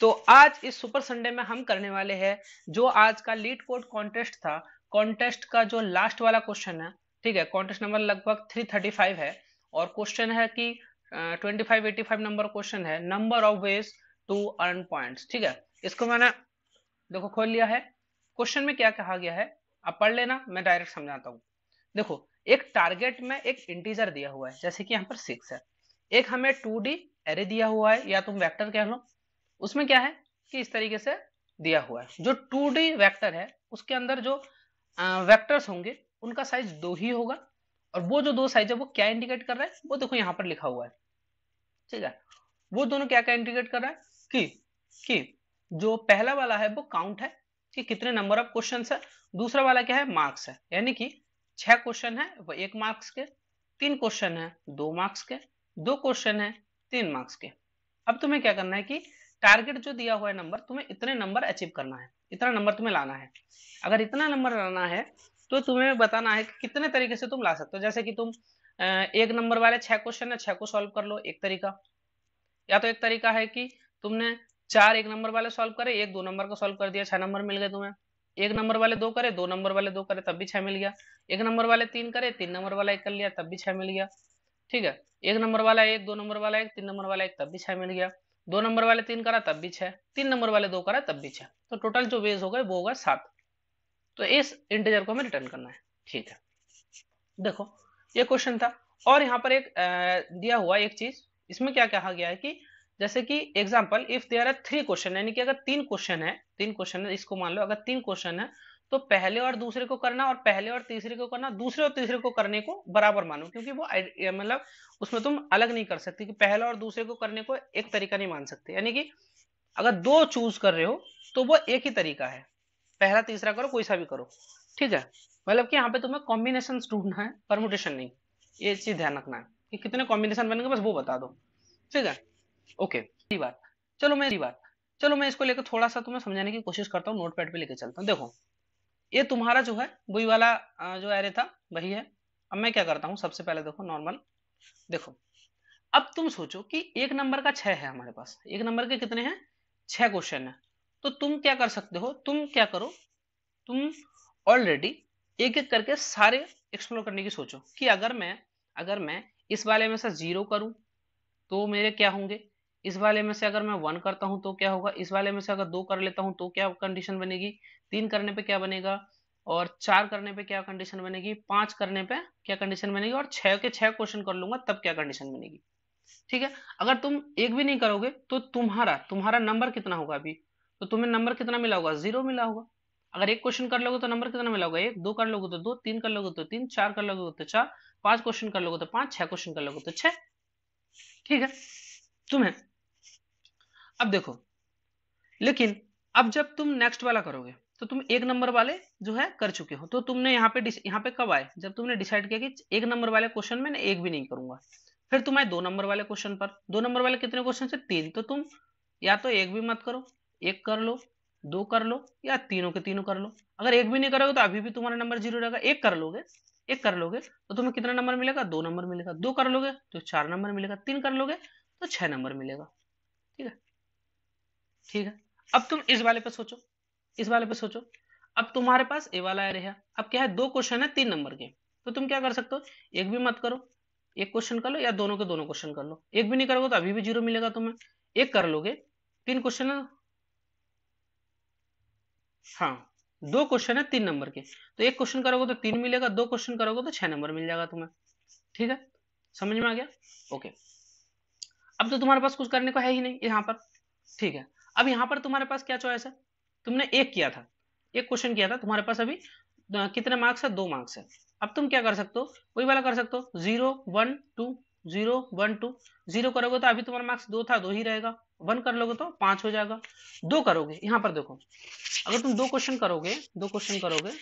तो आज इस सुपर संडे में हम करने वाले हैं जो आज का लीड कोड कॉन्टेस्ट था कॉन्टेस्ट का जो लास्ट वाला क्वेश्चन है ठीक है कॉन्टेस्ट नंबर लगभग 335 है और क्वेश्चन है कि twenty five eighty five number question है number of ways to earn points ठीक है इसको मैंने देखो खोल लिया है क्वेश्चन में क्या कहा गया है आप पढ़ लेना मैं डायरेक्ट समझाता हूँ देखो एक टारगेट में एक इंटीजर दिया हुआ है जैसे कि यहाँ पर सिक्स है एक हमें टू डी एरे दिया हुआ है या तुम वेक्टर कह लो उसमें क्या है कि इस तरीके से दिया हुआ है जो टू डी वैक्टर है उसके अंदर जो वैक्टर्स होंगे उनका साइज दो ही होगा और वो जो दो साइज है वो क्या इंडिकेट कर रहा है वो देखो यहाँ पर लिखा हुआ है ठीक है वो दोनों क्या क्या इंडिकेट कर रहा है कि कि जो पहला वाला है वो काउंट है कि कितने नंबर ऑफ क्वेश्चन है दूसरा वाला क्या है मार्क्स है यानी कि छह क्वेश्चन है वो एक मार्क्स के तीन क्वेश्चन है दो मार्क्स के दो क्वेश्चन है तीन मार्क्स के अब तुम्हें क्या करना है कि टारगेट जो दिया हुआ है नंबर तुम्हें इतने नंबर अचीव करना है इतना नंबर तुम्हें लाना है अगर इतना नंबर लाना है तो तुम्हें बताना है कि कितने तरीके से तुम ला सकते हो जैसे कि तुम एक नंबर वाले छह क्वेश्चन है छह को सॉल्व कर लो एक तरीका या तो एक तरीका है कि तुमने चार एक नंबर वाले सॉल्व करे एक दो नंबर का सॉल्व कर दिया छह नंबर मिल गए तुम्हें एक नंबर वाले दो करे दो नंबर वाले दो करे तब भी छह मिल गया एक नंबर वाले तीन करे तीन नंबर वाला एक कर लिया तब भी छह मिल गया ठीक है एक नंबर वाला एक दो नंबर वाला एक तीन नंबर वाला एक तब भी छह मिल गया दो नंबर वाले तीन करा तब भी छह तीन नंबर वाले दो करा तब भी छह तो टोटल जो वेज हो गए वो होगा सात तो इस इंटीजर को हमें रिटर्न करना है ठीक है देखो ये क्वेश्चन था और यहाँ पर एक दिया हुआ एक चीज इसमें क्या कहा गया है कि जैसे कि example if there are three question यानी कि अगर तीन क्वेश्चन है तीन क्वेश्चन है इसको मान लो अगर तीन क्वेश्चन है तो पहले और दूसरे को करना और पहले और तीसरे को करना दूसरे और तीसरे को करने को बराबर मानो क्योंकि वो मतलब उसमें तुम अलग नहीं कर सकते कि पहले और दूसरे को करने को एक तरीका नहीं मान सकते यानी कि अगर दो चूज कर रहे हो तो वो एक ही तरीका है पहला तीसरा करो कोई सा भी करो ठीक है मतलब कि यहाँ पे तुम्हें कॉम्बिनेशन ढूंढना है परमुटेशन नहीं ये चीज ध्यान रखना है कि कितने कॉम्बिनेशन बनेंगे बस वो बता दो ठीक है ओके बात चलो मैं बात चलो मैं इसको लेकर थोड़ा सा तुम्हें समझाने की कोशिश करता हूँ नोटपैड पे लेके चलता हूँ देखो ये तुम्हारा जो है वही वाला जो एरे था वही है अब मैं क्या करता हूँ सबसे पहले देखो नॉर्मल देखो अब तुम सोचो कि एक नंबर का छह है हमारे पास एक नंबर के कितने हैं छह क्वेश्चन है तो तुम क्या कर सकते हो तुम क्या करो तुम ऑलरेडी एक एक करके सारे एक्सप्लोर करने की सोचो कि अगर मैं अगर मैं इस वाले में से जीरो करूं तो मेरे क्या होंगे इस वाले में से अगर मैं वन करता हूँ तो क्या होगा इस वाले में से अगर दो कर लेता हूँ तो क्या कंडीशन बनेगी तीन करने पे क्या बनेगा और चार करने पे क्या कंडीशन बनेगी पांच करने पे क्या कंडीशन बनेगी और छह के छह क्वेश्चन कर लूंगा तब क्या कंडीशन बनेगी ठीक है अगर तुम एक भी नहीं करोगे तो तुम्हारा तुम्हारा नंबर कितना होगा अभी तो तुम्हें नंबर कितना मिला होगा जीरो मिला होगा अगर एक क्वेश्चन कर लोगे तो नंबर कितना मिला होगा एक दो कर लोगे तो दो तीन कर लोगे तो तीन चार कर लोगे तो चार पांच क्वेश्चन कर लोगे तो पांच छह क्वेश्चन कर लोगे तो छह ठीक है तुम्हें अब देखो लेकिन अब जब तुम नेक्स्ट वाला करोगे तो तुम एक नंबर वाले जो है कर चुके हो तो तुमने यहाँ पे यहाँ पे कब आए जब तुमने डिसाइड किया कि एक नंबर वाले क्वेश्चन में एक भी नहीं करूंगा फिर तुम आए दो नंबर वाले क्वेश्चन पर दो नंबर वाले कितने क्वेश्चन से तीन तो तुम या तो एक भी मत करो एक कर लो दो कर लो या तीनों के तीनों कर लो अगर एक भी नहीं करोगे तो अभी भी तुम्हारा नंबर जीरो रहेगा एक कर लोगे एक कर लोगे तो तुम्हें कितना नंबर मिलेगा दो नंबर मिलेगा दो कर लोगे तो चार नंबर मिलेगा तीन कर लोगे तो छह नंबर मिलेगा ठीक है अब तुम इस वाले पे सोचो इस वाले पे सोचो अब तुम्हारे पास ए वाला एरे है अब क्या है दो क्वेश्चन है तीन नंबर के तो तुम क्या कर सकते हो एक भी मत करो एक क्वेश्चन कर लो या दोनों के दोनों क्वेश्चन कर लो एक भी नहीं करोगे तो अभी भी जीरो मिलेगा तुम्हें एक कर लोगे तीन क्वेश्चन है हाँ दो क्वेश्चन है तीन नंबर के तो एक क्वेश्चन करोगे तो तीन मिलेगा दो क्वेश्चन करोगे तो छह नंबर मिल जाएगा तुम्हें ठीक है समझ में आ गया ओके अब तो तुम्हारे पास कुछ करने को है ही नहीं यहाँ पर ठीक है अब यहाँ पर तुम्हारे पास क्या चॉइस है तुमने एक किया था एक क्वेश्चन किया था तुम्हारे पास अभी कितने मार्क्स है दो मार्क्स है अब तुम क्या कर सकते हो वही वाला कर सकते हो zero one two zero one two zero करोगे तो अभी तुम्हारा मार्क्स दो था दो ही रहेगा वन कर लोगे तो पांच हो जाएगा दो करोगे यहाँ पर देखो अगर तुम दो क्वेश्चन करोगे दो क्वेश्चन करोगे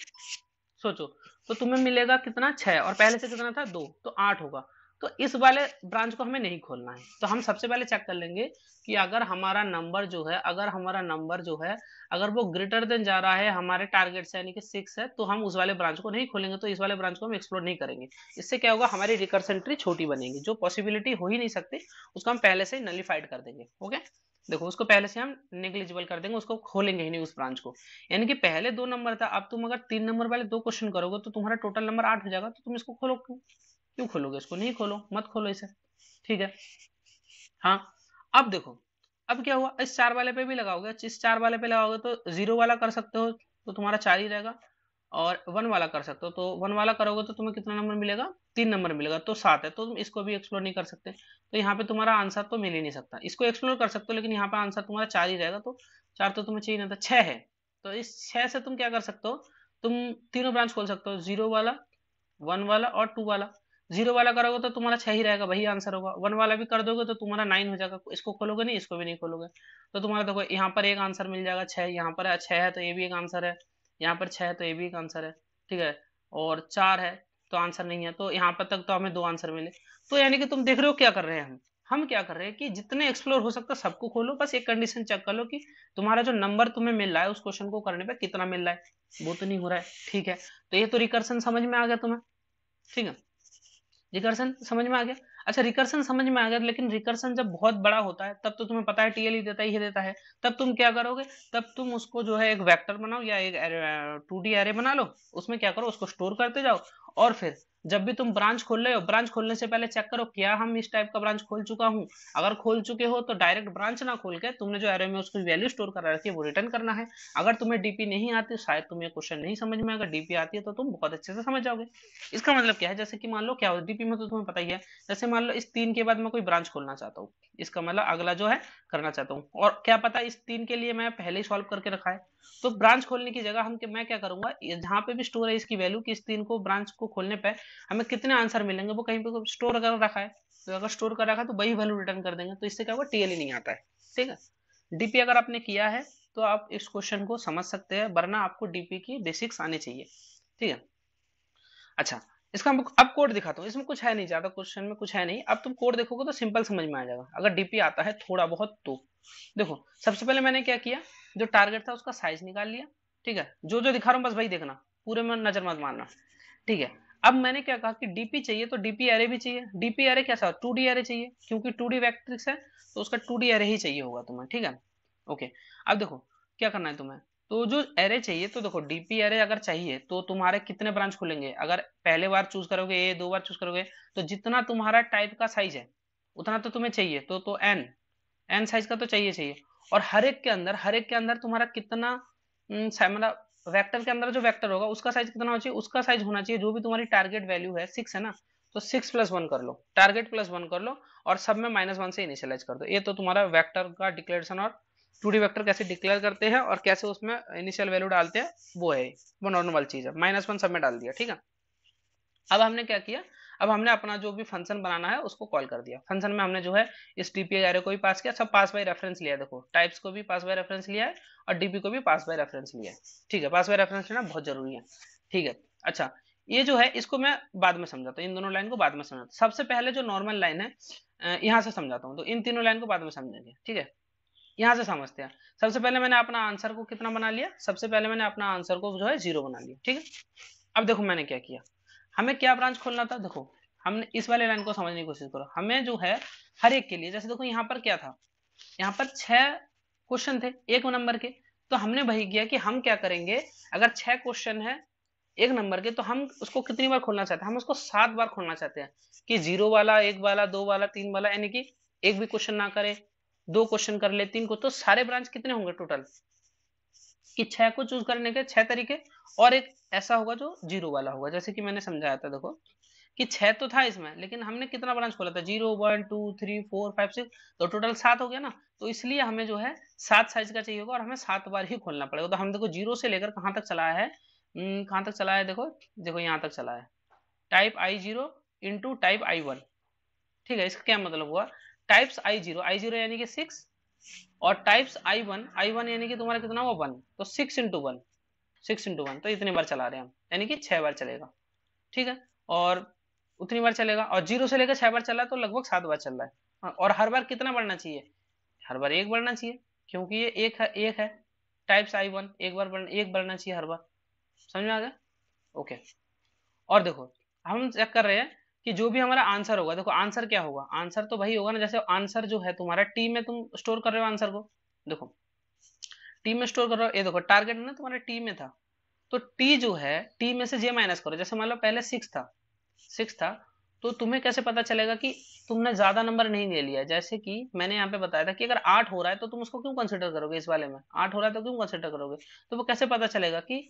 सोचो तो तुम्हें मिलेगा कितना छह और पहले से कितना था दो तो आठ होगा तो इस वाले ब्रांच को हमें नहीं खोलना है तो हम सबसे पहले चेक कर लेंगे कि अगर हमारा नंबर जो है अगर हमारा नंबर जो है अगर वो ग्रेटर देन जा रहा है हमारे टारगेट से यानी कि सिक्स है तो हम उस वाले ब्रांच को नहीं खोलेंगे तो इस वाले ब्रांच को हम एक्सप्लोर नहीं करेंगे इससे क्या होगा हमारी रिकर्सेंट्री छोटी बनेगी जो पॉसिबिलिटी हो ही नहीं सकती उसको हम पहले से नलीफाइड कर देंगे ओके देखो उसको पहले से हम नेग्लिजिबल कर देंगे उसको खोलेंगे ही नहीं उस ब्रांच को यानी कि पहले दो नंबर था अब तुम अगर तीन नंबर वाले दो क्वेश्चन करोगे तो तुम्हारा टोटल नंबर आठ हो जाएगा तो तुम इसको खोलोगे क्यों खोलोगे इसको नहीं खोलो मत खोलो इसे ठीक है हाँ अब देखो अब क्या हुआ इस चार वाले पे भी लगाओगे इस चार वाले पे लगाओगे तो जीरो वाला कर सकते हो तो तुम्हारा चार ही रहेगा और वन वाला कर सकते हो तो वन वाला करोगे तो तुम्हें कितना नंबर मिलेगा तीन नंबर मिलेगा तो सात है तो तुम इसको भी एक्सप्लोर नहीं कर सकते तो यहाँ पे तुम्हारा आंसर तो मिल ही नहीं सकता इसको एक्सप्लोर कर सकते हो लेकिन यहाँ पे आंसर तुम्हारा चार ही रहेगा तो चार तो तुम्हें चाहिए नहीं था छह है तो इस छह से तुम क्या कर सकते हो तुम तीनों ब्रांच खोल सकते हो जीरो वाला वन वाला और टू वाला जीरो वाला करोगे तो तुम्हारा छह ही रहेगा वही आंसर होगा वन वाला भी कर दोगे तो तुम्हारा नाइन हो जाएगा इसको खोलोगे नहीं इसको भी नहीं खोलोगे तो तुम्हारा देखो यहाँ पर एक आंसर मिल जाएगा छह यहाँ पर छह है तो ये भी एक आंसर है यहाँ पर छह है तो ये भी एक आंसर है ठीक है और चार है तो आंसर नहीं है तो यहाँ पर तक तो हमें दो आंसर मिले तो यानी कि तुम देख रहे हो क्या कर रहे हैं हम हम क्या कर रहे हैं कि जितने एक्सप्लोर हो सकता है सबको खोलो बस एक कंडीशन चेक कर लो कि तुम्हारा जो नंबर तुम्हें मिल रहा है उस क्वेश्चन को करने पे कितना मिल रहा है वो तो नहीं हो रहा है ठीक है तो ये तो रिकर्सन समझ में आ गया तुम्हें ठीक है रिकर्सन समझ में आ गया अच्छा रिकर्सन समझ में आ गया लेकिन रिकर्सन जब बहुत बड़ा होता है तब तो तुम्हें पता है टीएल ही e देता ही देता है तब तुम क्या करोगे तब तुम उसको जो है एक वेक्टर बनाओ या एक टू डी एरे बना लो उसमें क्या करो उसको स्टोर करते जाओ और फिर जब भी तुम ब्रांच खोल रहे हो ब्रांच खोलने से पहले चेक करो क्या हम इस टाइप का ब्रांच खोल चुका हूँ अगर खोल चुके हो तो डायरेक्ट ब्रांच ना खोल के तुमने जो एरो में उसकी वैल्यू स्टोर करा रखी है वो रिटर्न करना है अगर तुम्हें डीपी नहीं आती शायद तुम्हें क्वेश्चन नहीं समझ में अगर डीपी आती है तो तुम बहुत अच्छे से समझ जाओगे इसका मतलब क्या है जैसे कि मान लो क्या हो डीपी में तो तुम्हें पता ही है जैसे मान लो इस तीन के बाद मैं कोई ब्रांच खोलना चाहता हूँ इसका मतलब अगला जो है करना चाहता हूँ और क्या पता इस तीन के लिए मैं पहले ही सॉल्व करके रखा है तो ब्रांच खोलने की जगह हम मैं क्या करूंगा जहां पे भी स्टोर है इसकी वैल्यू किस इस तीन को ब्रांच को खोलने पर हमें कितने आंसर मिलेंगे वो कहीं पे स्टोर अगर रखा है तो अगर स्टोर कर रखा है तो वही वैल्यू रिटर्न कर देंगे तो इससे क्या होगा टीएल ही नहीं आता है ठीक है डीपी अगर आपने किया है तो आप इस क्वेश्चन को समझ सकते हैं वरना आपको डीपी की बेसिक्स आने चाहिए ठीक है अच्छा इसका हम अब कोड दिखाता हूँ इसमें कुछ है नहीं ज्यादा क्वेश्चन में कुछ है नहीं अब तुम कोड देखोगे तो सिंपल समझ में आ जाएगा अगर डीपी आता है थोड़ा बहुत तो देखो सबसे पहले मैंने क्या किया जो टारगेट था उसका साइज निकाल लिया ठीक है जो जो दिखा रहा हूँ बस वही देखना पूरे में नजर मत मारना ठीक है अब मैंने क्या कहा कि डीपी चाहिए तो डीपी एरे भी चाहिए डीपी एरे कैसा टू डी एरे चाहिए क्योंकि टू डी वैक्ट्रिक्स है तो उसका टू डी एरे ही चाहिए होगा तुम्हें ठीक है ओके अब देखो क्या करना है तुम्हें तो जो एरे चाहिए तो देखो डीपी एरे अगर चाहिए तो तुम्हारे कितने ब्रांच खुलेंगे अगर पहले बार चूज करोगे ए दो बार चूज करोगे तो जितना तुम्हारा टाइप का साइज है उतना तो तुम्हें चाहिए तो तो एन एन साइज का तो चाहिए चाहिए और हर एक के अंदर हर एक के अंदर तुम्हारा कितना मतलब वेक्टर के अंदर जो वेक्टर होगा उसका साइज कितना होना चाहिए उसका साइज होना चाहिए जो भी तुम्हारी टारगेट वैल्यू है सिक्स है ना तो सिक्स प्लस वन कर लो टारगेट प्लस वन कर लो और सब में माइनस वन से इनिशियलाइज कर दो ये तो तुम्हारा वेक्टर का डिक्लेरेशन और टू डी वैक्टर कैसे डिक्लेयर करते हैं और कैसे उसमें इनिशियल वैल्यू डालते हैं वो है वो नॉर्मल चीज है माइनस वन सब में डाल दिया ठीक है अब हमने क्या किया अब हमने अपना जो भी फंक्शन बनाना है उसको कॉल कर दिया फंक्शन में हमने जो है इस डीपी एरे को भी पास किया सब पास बाय रेफरेंस लिया देखो टाइप्स को भी पास बाय रेफरेंस लिया है और डीपी को भी पास बाय रेफरेंस लिया है ठीक है पास बाय रेफरेंस लेना बहुत जरूरी है ठीक है अच्छा ये जो है इसको मैं बाद में समझाता हूँ इन दोनों लाइन को बाद में समझाता हूँ सबसे पहले जो नॉर्मल लाइन है यहाँ से समझाता हूँ तो इन तीनों लाइन को बाद में समझेंगे ठीक है यहाँ से समझते हैं सबसे पहले मैंने अपना आंसर को कितना बना लिया सबसे पहले मैंने अपना आंसर को जो है जीरो बना लिया ठीक है अब देखो मैंने क्या किया हमें क्या ब्रांच खोलना था देखो हमने इस वाले लाइन को समझने की कोशिश करो हमें जो है हर एक के लिए जैसे देखो यहाँ पर क्या था यहाँ पर छह क्वेश्चन थे एक नंबर के तो हमने वही किया कि हम क्या करेंगे अगर छह क्वेश्चन है एक नंबर के तो हम उसको कितनी बार खोलना चाहते हैं हम उसको सात बार खोलना चाहते हैं कि जीरो वाला एक वाला दो वाला तीन वाला यानी कि एक भी क्वेश्चन ना करे दो क्वेश्चन कर ले तीन को तो सारे ब्रांच कितने होंगे टोटल कि छह को चूज करने के छह तरीके और एक ऐसा होगा जो जीरो वाला होगा जैसे कि मैंने समझाया था देखो कि छह तो था इसमें लेकिन हमने कितना ब्रांच खोला था zero one two three four five six तो टोटल सात हो गया ना तो इसलिए हमें जो है सात साइज का चाहिए होगा और हमें सात बार ही खोलना पड़ेगा तो हम देखो जीरो से लेकर कहाँ तक चलाया है हम्म, कहाँ तक चलाया है देखो देखो यहाँ तक चला है type i zero into type i one ठीक है इसका क्या मतलब हुआ types i zero i zero यानी कि सिक्स और types i one i one यानी कि तुम्हारा कितना हुआ वन तो six into one six into one तो इतनी बार चला रहे हैं हम यानी कि छह बार चलेगा ठीक है और उतनी बार चलेगा और जीरो से लेकर छह बार चला तो लगभग सात बार चल रहा है और हर बार कितना बढ़ना चाहिए हर बार एक बढ़ना चाहिए क्योंकि ये एक है एक है टाइप्स आई वन एक बार बढ़, एक बढ़ना चाहिए हर बार समझ में आ गया ओके और देखो हम चेक कर रहे हैं कि जो भी हमारा आंसर होगा देखो आंसर क्या होगा आंसर तो भाई होगा ना जैसे आंसर जो है तुम्हारा टी में तुम स्टोर कर रहे हो आंसर को देखो टी में स्टोर कर रहे हो ये देखो टारगेट ना तुम्हारे टी में था तो टी जो है टी में से जे माइनस करो जैसे मान लो पहले सिक्स था सिक्स था तो तुम्हें कैसे पता चलेगा कि तुमने ज्यादा नंबर नहीं ले लिया जैसे कि मैंने यहाँ पे बताया था कि अगर आठ हो रहा है तो तुम उसको क्यों कंसिडर करोगे इस वाले में आठ हो रहा है तो क्यों कंसिडर करोगे तो वो कैसे पता चलेगा कि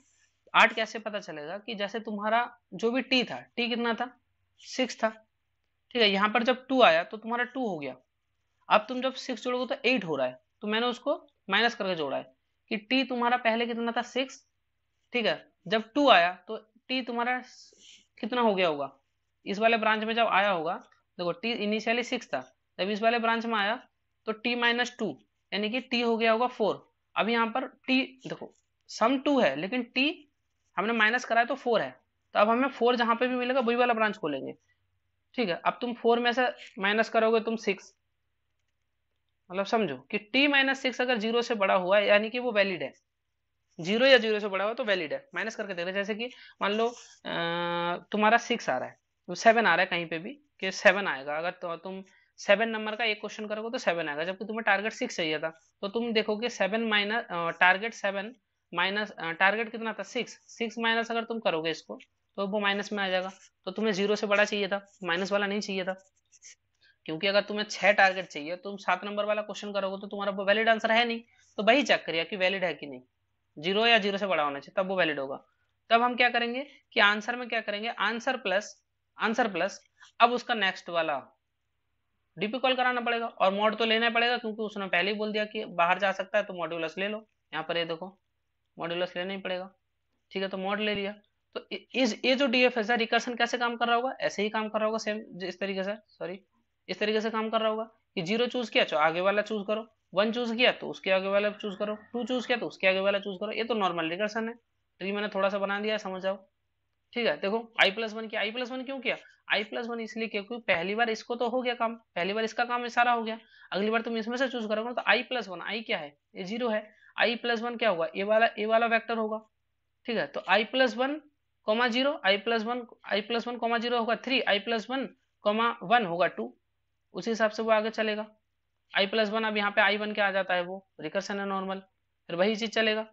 आठ कैसे पता चलेगा कि जैसे तुम्हारा जो भी टी था टी कितना था सिक्स था ठीक है यहाँ पर जब टू आया तो तुम्हारा टू हो गया अब तुम जब सिक्स जोड़ोगे तो एट हो रहा है तो मैंने उसको माइनस करके जोड़ा है कि टी तुम्हारा पहले कितना था सिक्स ठीक है जब टू आया तो टी तुम्हारा कितना हो गया होगा इस वाले ब्रांच में जब आया होगा देखो टी इनिशियली सिक्स था जब इस वाले ब्रांच में आया तो टी माइनस टू यानी कि टी हो गया होगा फोर अब यहाँ पर टी देखो सम टू है लेकिन टी हमने माइनस कराया तो फोर है तो अब हमें फोर जहां पे भी मिलेगा वही वाला ब्रांच खोलेंगे ठीक है अब तुम फोर में से माइनस करोगे तुम सिक्स मतलब समझो कि टी माइनस सिक्स अगर जीरो से बड़ा हुआ है यानी कि वो वैलिड है जीरो या जीरो से बड़ा हुआ तो वैलिड है माइनस करके देख रहे जैसे कि मान लो तुम्हारा सिक्स आ रहा है सेवन आ रहा है कहीं पे भी कि सेवन आएगा अगर तो तुम सेवन नंबर का एक क्वेश्चन करोगे तो सेवन आएगा जबकि तुम्हें टारगेट सिक्स चाहिए था तो तुम देखोगे seven minus target seven minus target कितना था सिक्स सिक्स माइनस अगर तुम करोगे इसको तो वो माइनस में आ जाएगा तो तुम्हें जीरो से बड़ा चाहिए था माइनस वाला नहीं चाहिए था क्योंकि अगर तुम्हें छह टारगेट चाहिए तुम सात नंबर वाला क्वेश्चन करोगे तो तुम्हारा वो वैलिड आंसर है नहीं तो वही चेक करिए कि वैलिड है कि नहीं जीरो या जीरो से बड़ा होना चाहिए तब वो वैलिड होगा तब हम क्या करेंगे कि आंसर में क्या करेंगे आंसर प्लस आंसर प्लस अब उसका नेक्स्ट वाला डीपी कॉल कराना पड़ेगा और मॉड तो लेना पड़ेगा क्योंकि उसने पहले ही बोल दिया कि बाहर जा सकता है तो मॉड्यूलस ले लो यहाँ पर ये देखो मॉड्यूलस लेना ही पड़ेगा ठीक है तो मॉड ले लिया तो इस ये जो डीएफएस है रिकर्सन कैसे काम कर रहा होगा ऐसे ही काम कर रहा होगा सेम इस तरीके से सॉरी इस तरीके से काम कर रहा होगा कि जीरो चूज किया तो आगे वाला चूज करो वन चूज किया तो उसके आगे वाला चूज करो टू चूज किया तो उसके आगे वाला चूज करो ये तो नॉर्मल रिकर्सन है ट्री तो मैंने थोड़ा सा बना दिया समझ जाओ ठीक है देखो आई प्लस वन किया आई प्लस वन क्यों किया आई प्लस वन इसलिए क्योंकि पहली बार इसको तो हो गया काम पहली बार इसका काम सारा हो गया अगली बार तुम इसमें से चूज करोगे तो आई प्लस वन आई क्या है ये जीरो है आई प्लस वन क्या होगा ए वाला ए वाला वैक्टर होगा ठीक है तो i plus one comma zero i plus one i plus one comma zero होगा three i plus one comma one होगा टू उसी हिसाब से वो आगे चलेगा आई प्लस वन अब यहाँ पे आई वन के आ जाता है वो रिकर्सन है नॉर्मल फिर वही चीज चलेगा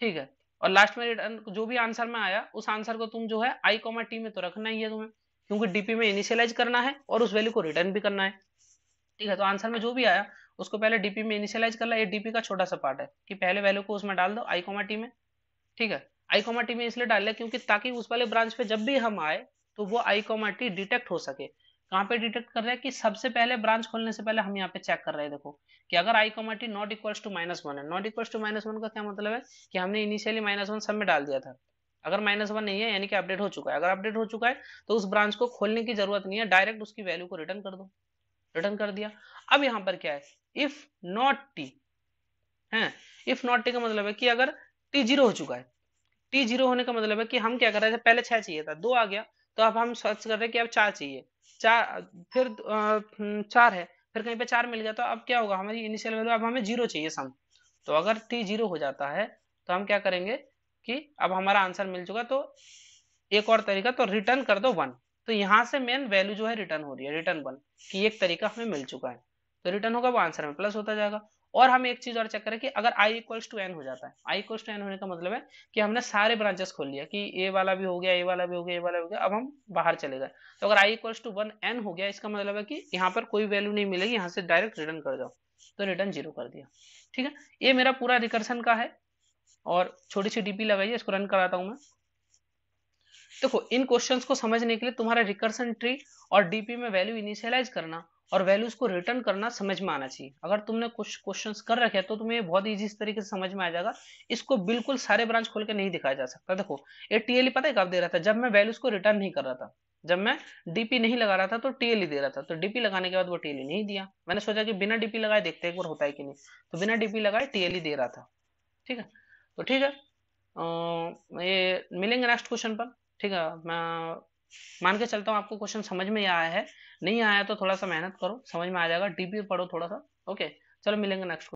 ठीक है और लास्ट में रिटर्न जो भी आंसर में आया उस आंसर को तुम जो है आई कॉमा टी में तो रखना ही है तुम्हें क्योंकि डीपी में इनिशियलाइज करना है और उस वैल्यू को रिटर्न भी करना है ठीक है तो आंसर में जो भी आया उसको पहले डीपी में इनिशियलाइज कर ला ये डीपी का छोटा सा पार्ट है कि पहले वैल्यू को उसमें डाल दो आई कॉमा टी में ठीक है आई कॉमा टी में इसलिए डाल लिया क्योंकि ताकि उस वाले ब्रांच पे जब भी हम आए तो वो आई कॉमा टी डिटेक्ट हो सके कहाँ पे डिटेक्ट कर रहे हैं कि सबसे पहले ब्रांच खोलने से पहले हम यहाँ पे चेक कर रहे हैं देखो कि अगर i comma t not equal to minus one है not equal to minus one का क्या मतलब है कि हमने इनिशियली माइनस वन सब में डाल दिया था अगर माइनस वन नहीं है यानी कि अपडेट हो चुका है अगर अपडेट हो चुका है तो उस ब्रांच को खोलने की जरूरत नहीं है डायरेक्ट उसकी वैल्यू को रिटर्न कर दो रिटर्न कर दिया अब यहाँ पर क्या है इफ नॉट टी है इफ नॉट टी का मतलब है कि अगर टी जीरो हो चुका है टी जीरो होने का मतलब है कि हम क्या कर रहे थे पहले छह चाहिए था दो आ गया तो अब हम सर्च कर रहे हैं कि अब चार चाहिए चार फिर हम्म, चार है फिर कहीं पे चार मिल गया तो अब क्या होगा हमारी इनिशियल वैल्यू अब हमें जीरो चाहिए सम तो अगर टी जीरो हो जाता है तो हम क्या करेंगे कि अब हमारा आंसर मिल चुका तो एक और तरीका तो रिटर्न कर दो वन तो यहाँ से मेन वैल्यू जो है रिटर्न हो रही है रिटर्न वन कि एक तरीका हमें मिल चुका है तो रिटर्न होगा वो आंसर में प्लस होता जाएगा और हम एक चीज और चेक करें कि अगर आई इक्वल्स टू एन हो जाता है आई इक्वल्स टू एन होने का मतलब है कि हमने सारे ब्रांचेस खोल लिया कि ए वाला भी हो गया ए वाला भी हो गया ए वाला भी हो गया अब हम बाहर चले गए तो अगर i equals to one n हो गया इसका मतलब है कि यहाँ पर कोई वैल्यू नहीं मिलेगी यहाँ से डायरेक्ट रिटर्न कर जाओ तो रिटर्न जीरो कर दिया ठीक है ये मेरा पूरा रिकर्सन का है और छोटी सी डीपी लगाइए इसको रन कराता हूँ मैं देखो तो इन क्वेश्चंस को समझने के लिए तुम्हारा रिकर्सन ट्री और डीपी में वैल्यू इनिशियलाइज करना और वैल्यूज को रिटर्न करना समझ में आना चाहिए अगर तुमने कुछ क्वेश्चन कर रखे तो तुम्हें बहुत ईजी इस तरीके से समझ में आ जाएगा इसको बिल्कुल सारे ब्रांच खोल के नहीं दिखाया जा सकता देखो ये टीएलई पता है कब दे रहा था जब मैं वैल्यूज को रिटर्न नहीं कर रहा था जब मैं डीपी नहीं लगा रहा था तो टीएलई दे रहा था तो डीपी लगाने के बाद वो टीएलई नहीं दिया मैंने सोचा कि बिना डीपी लगाए देखते एक बार होता है कि नहीं तो बिना डीपी लगाए टीएलई दे रहा था ठीक है तो ठीक है ये मिलेंगे नेक्स्ट क्वेश्चन पर ठीक है मैं मान के चलता हूँ आपको क्वेश्चन समझ में आया है नहीं आया तो थोड़ा सा मेहनत करो समझ में आ जाएगा डीपी पढ़ो थोड़ा सा ओके चलो मिलेंगे नेक्स्ट